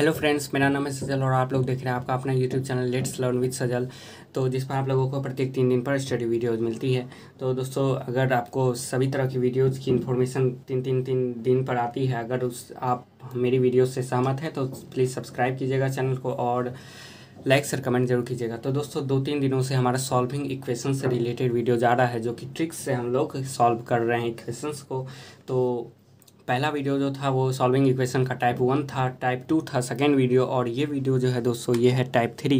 hello friends मेरा नाम है सजल और आप लोग देख रहे हैं आपका अपना YouTube channel let's learn with Sajal तो जिस पर आप लोगों को प्रत्येक तीन दिन पर स्टडी वीडियोज़ मिलती है तो दोस्तों अगर आपको सभी तरह की वीडियोज़ की इन्फॉर्मेशन तीन तीन तीन दिन पर आती है अगर उस आप मेरी वीडियो से सहमत है तो प्लीज़ सब्सक्राइब कीजिएगा चैनल को और लाइक सर कमेंट जरूर कीजिएगा तो दोस्तों दो तीन दिनों से हमारा सॉल्विंग इक्वेशन से रिलेटेड वीडियो जा रहा है जो कि ट्रिक्स से हम लोग सॉल्व कर रहे हैं इक्वेशंस को तो पहला वीडियो जो था वो सॉल्विंग इक्वेशन का टाइप वन था टाइप टू था सेकेंड वीडियो और ये वीडियो जो है दोस्तों ये है टाइप थ्री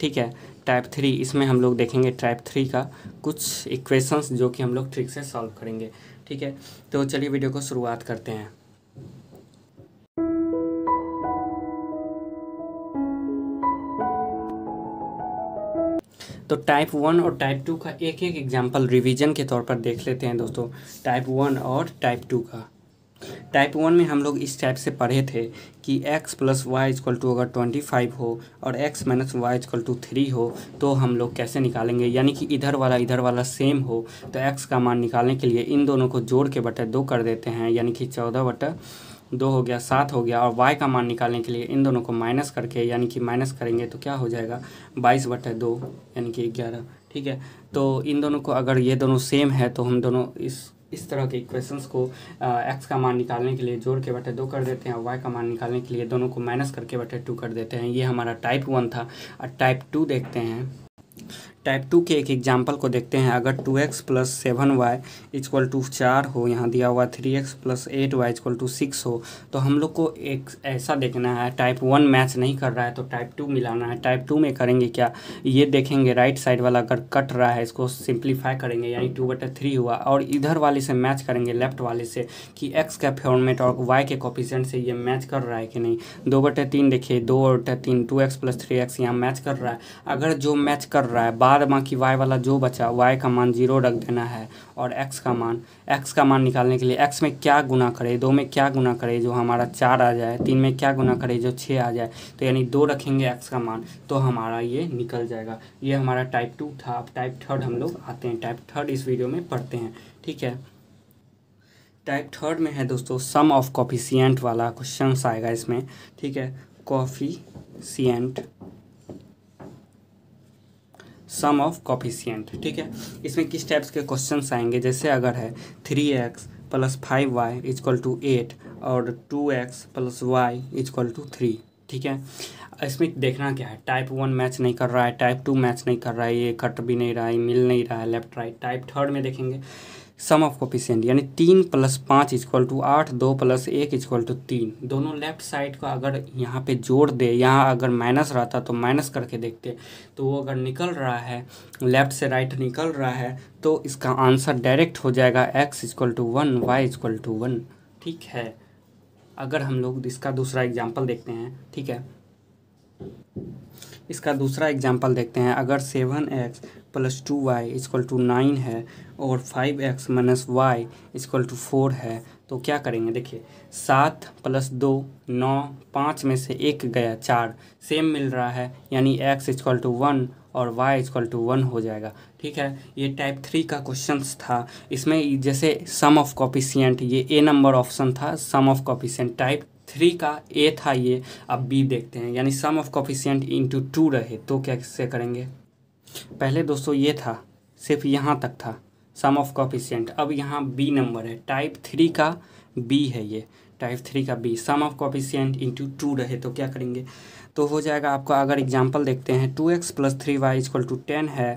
ठीक है टाइप थ्री इसमें हम लोग देखेंगे टाइप थ्री का कुछ इक्वेशंस जो कि हम लोग ट्रिक से सॉल्व करेंगे ठीक है तो चलिए वीडियो को शुरुआत करते हैं तो टाइप वन और टाइप टू का एक एक एग्जाम्पल रिवीजन के तौर पर देख लेते हैं दोस्तों टाइप वन और टाइप टू का टाइप वन में हम लोग इस टाइप से पढ़े थे कि x plus y equal to अगर ट्वेंटी फाइव हो और x minus y equal to three हो तो हम लोग कैसे निकालेंगे यानी कि इधर वाला इधर वाला सेम हो तो x का मान निकालने के लिए इन दोनों को जोड़ के बटे दो कर देते हैं यानी कि चौदह बटा दो हो गया सात हो गया और y का मान निकालने के लिए इन दोनों को माइनस करके यानी कि माइनस करेंगे तो क्या हो जाएगा बाईस बटे दो यानी कि ग्यारह ठीक है तो इन दोनों को अगर ये दोनों सेम है तो हम दोनों इस इस तरह के इक्वेशंस को एक्स का मान निकालने के लिए जोड़ के बटे दो कर देते हैं और वाई का मान निकालने के लिए दोनों को माइनस करके बटे टू कर देते हैं ये हमारा टाइप वन था और टाइप टू देखते हैं टाइप टू के एक एग्जाम्पल को देखते हैं अगर two x plus seven y equal to चार हो यहाँ दिया हुआ three x plus eight y equal to six हो तो हम लोग को एक ऐसा देखना है टाइप वन मैच नहीं कर रहा है तो टाइप टू मिलाना है टाइप टू में करेंगे क्या ये देखेंगे राइट साइड वाला अगर कट रहा है इसको सिंप्लीफाई करेंगे यानी टू बटे थ्री हुआ और इधर वाले से मैच करेंगे लेफ्ट वाले से कि एक्स का फॉर्मेट और वाई के कॉपिशेंट से ये मैच कर रहा है कि नहीं दो बटे तीन देखिए दो बटे तीन two x plus three x यहाँ मैच कर रहा है अगर जो मैच कर रहा है बार बाद बाकी वाई वाला जो बचा वाई का मान जीरो रख देना है और एक्स का मान एक्स का मान निकालने के लिए एक्स में क्या गुना करें दो में क्या गुना करें जो हमारा चार आ जाए तीन में क्या गुना करें जो छः आ जाए तो यानी दो रखेंगे एक्स का मान तो हमारा ये निकल जाएगा ये हमारा टाइप टू था अब टाइप थर्ड हम लोग आते हैं टाइप थर्ड इस वीडियो में पढ़ते हैं ठीक है टाइप थर्ड में है दोस्तों सम ऑफ कॉफिशियंट वाला क्वेश्चन आएगा इसमें ठीक है coefficient sum of coefficient ठीक है इसमें किस टाइप्स के क्वेश्चन आएंगे जैसे अगर है three x plus five y equal to eight और two x plus y equal to three ठीक है इसमें देखना क्या है टाइप वन मैच नहीं कर रहा है टाइप टू मैच नहीं कर रहा है ये कट भी नहीं रहा है मिल नहीं रहा है लेफ्ट राइट टाइप थर्ड में देखेंगे सम ऑफ कोफिशियंट यानी तीन प्लस पाँच इजक्वल टू आठ दो प्लस एक इजक्ल टू तीन दोनों लेफ्ट साइड को अगर यहाँ पे जोड़ दे यहाँ अगर माइनस रहता तो माइनस करके देखते तो वो अगर निकल रहा है लेफ्ट से राइट right निकल रहा है तो इसका आंसर डायरेक्ट हो जाएगा x equal to one y equal to one ठीक है अगर हम लोग इसका दूसरा एग्जाम्पल देखते हैं ठीक है इसका दूसरा एग्जाम्पल देखते हैं अगर seven x plus two y equal to nine है और five x minus y equal to four है तो क्या करेंगे देखिए सात प्लस दो नौ पाँच में से एक गया चार सेम मिल रहा है यानी एक्स इजक्ल टू वन और y इजक्ल टू वन हो जाएगा ठीक है ये टाइप थ्री का क्वेश्चन था इसमें जैसे सम ऑफ कॉपिशियंट ये ए नंबर ऑप्शन था sum of coefficient type three का ए था ये अब बी देखते हैं यानी sum of coefficient into two रहे तो कैसे करेंगे पहले दोस्तों ये था सिर्फ यहाँ तक था सम ऑफ कॉफिशियंट अब यहाँ बी नंबर है टाइप थ्री का बी है ये टाइप थ्री का B sum of coefficient into two रहे तो क्या करेंगे तो हो जाएगा आपका अगर एग्जाम्पल देखते हैं two x plus three y equal to ten है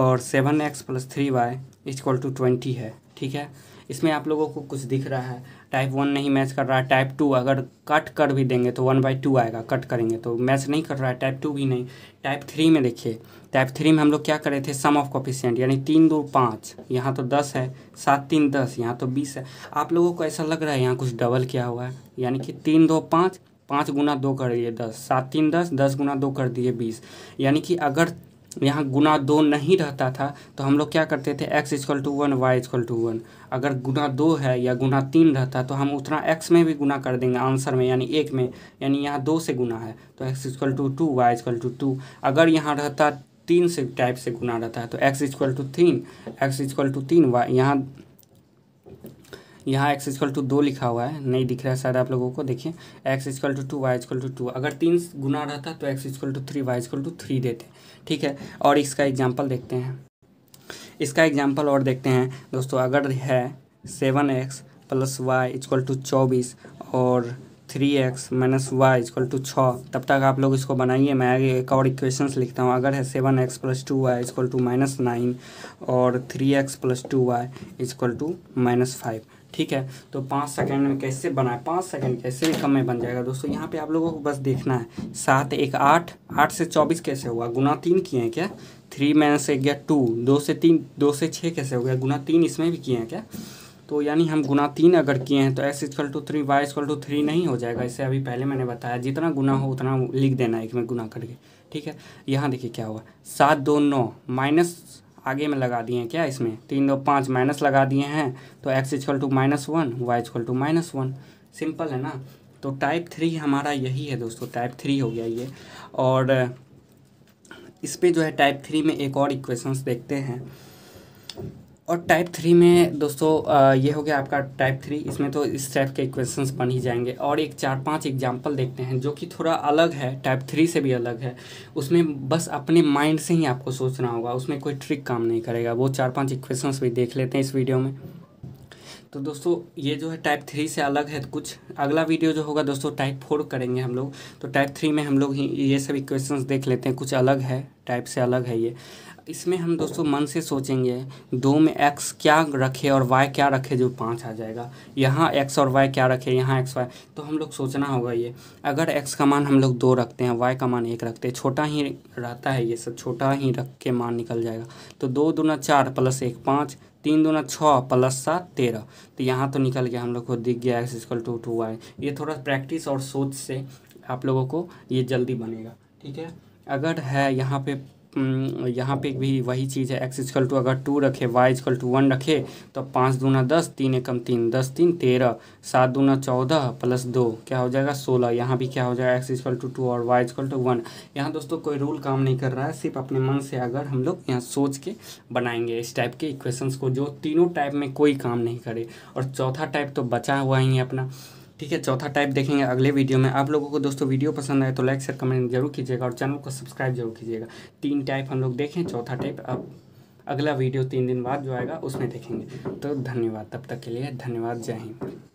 और seven x plus three y equal to twenty है ठीक है इसमें आप लोगों को कुछ दिख रहा है टाइप वन नहीं मैच कर रहा है टाइप टू अगर कट कर भी देंगे तो वन बाई टू आएगा कट करेंगे तो मैच नहीं कर रहा है टाइप टू भी नहीं टाइप थ्री में देखिए टाइप थ्री में हम लोग क्या करे थे सम ऑफ कॉफिशियंट यानी तीन दो पाँच यहाँ तो दस है सात तीन दस यहाँ तो बीस है आप लोगों को ऐसा लग रहा है यहाँ कुछ डबल किया हुआ है यानी कि तीन दो पाँच पाँच गुना दो कर दिए दस सात तीन दस दस गुना दो कर दिए बीस यानी कि अगर यहाँ गुना दो नहीं रहता था तो हम लोग क्या करते थे x equal to one y equal to one अगर गुना दो है या गुना तीन रहता तो हम उतना एक्स में भी गुना कर देंगे आंसर में यानी एक में यानी यहाँ दो से गुना है तो x equal to two y equal to two अगर यहाँ रहता तीन से टाइप से गुना रहता है तो एक्स इजक्ल टू तीन एक्स इजक्ल टू तीन वाई यहाँ यहाँ एक्स इजकल टू दो लिखा हुआ है नहीं दिख रहा है शायद आप लोगों को देखिए x equal to two y equal to two अगर तीन गुना रहता तो x equal to three y equal to three देते ठीक है और इसका एग्जाम्पल देखते हैं इसका एग्जाम्पल और देखते हैं दोस्तों अगर है seven x plus y equal to चौबीस और three x minus y equal to छः तब तक आप लोग इसको बनाइए मैं आगे एक और इक्वेशंस लिखता हूँ अगर है seven x plus two y equal to minus nine और three x plus two y equal to minus five ठीक है तो पाँच सेकंड में कैसे बनाए पाँच सेकंड कैसे भी कम में बन जाएगा दोस्तों यहाँ पे आप लोगों को बस देखना है सात एक आठ आठ से चौबीस कैसे हुआ गुना तीन किए हैं क्या थ्री माइनस एक गया टू दो से तीन दो से छः कैसे हो गया गुना तीन इसमें भी किए हैं क्या तो यानी हम गुना तीन अगर किए हैं तो x equal to three y equal to three नहीं हो जाएगा इससे अभी पहले मैंने बताया जितना गुना हो उतना लिख देना है एक में गुना करके ठीक है यहाँ देखिए क्या हुआ सात दो नौ माइनस आगे में लगा दिए हैं क्या इसमें तीन दो पाँच माइनस लगा दिए हैं तो x equal to minus one y equal to minus one simple है ना तो टाइप थ्री हमारा यही है दोस्तों टाइप थ्री हो गया ये और इस पर जो है टाइप थ्री में एक और इक्वेशंस देखते हैं और टाइप थ्री में दोस्तों ये हो गया आपका टाइप थ्री इसमें तो इस टाइप के क्वेश्चंस बन ही जाएंगे और एक चार पांच एग्जांपल देखते हैं जो कि थोड़ा अलग है टाइप थ्री से भी अलग है उसमें बस अपने माइंड से ही आपको सोचना होगा उसमें कोई ट्रिक काम नहीं करेगा वो चार पाँच इक्वेशंस भी देख लेते हैं इस वीडियो में तो दोस्तों ये जो है टाइप थ्री से अलग है कुछ अगला वीडियो जो होगा दोस्तों टाइप फोर करेंगे हम लोग तो टाइप थ्री में हम लोग ये सब इक्वेशंस देख लेते हैं कुछ अलग है टाइप से अलग है ये इसमें हम दोस्तों मन से सोचेंगे दो में एक्स क्या रखे और वाई क्या रखे जो पाँच आ जाएगा यहाँ एक्स और वाई क्या रखे यहाँ एक्स वाई तो हम लोग सोचना होगा ये अगर एक्स का मान हम लोग दो रखते हैं वाई का मान एक रखते हैं छोटा ही रहता है ये सब छोटा ही रख के मान निकल जाएगा तो दो दूना चार प्लस एक पाँच तीन दूना छः प्लस सात तेरह तो यहाँ तो निकल गया हम लोग को दिख गया x equal to two y ये थोड़ा प्रैक्टिस और सोच से आप लोगों को ये जल्दी बनेगा ठीक है अगर है यहाँ पे यहाँ पे भी वही चीज़ है एक्स इजकल टू अगर टू रखे वाई इजकल टू वन रखे तो पाँच दूना दस तीन एकम तीन दस तीन तेरह सात दूना चौदह प्लस दो क्या हो जाएगा सोलह यहाँ भी क्या हो जाएगा एक्स इजकल टू टू और वाई इजकल टू वन यहाँ दोस्तों कोई रूल काम नहीं कर रहा है सिर्फ अपने मन से अगर हम लोग यहाँ सोच के बनाएंगे इस टाइप के इक्वेशंस को जो तीनों टाइप में कोई काम नहीं करे और चौथा टाइप तो बचा हुआ ही है अपना ठीक है चौथा टाइप देखेंगे अगले वीडियो में आप लोगों को दोस्तों वीडियो पसंद आए तो लाइक शेयर कमेंट जरूर कीजिएगा और चैनल को सब्सक्राइब जरूर कीजिएगा तीन टाइप हम लोग देखें चौथा टाइप अब अगला वीडियो तीन दिन बाद जो आएगा उसमें देखेंगे तो धन्यवाद तब तक के लिए धन्यवाद जय हिंद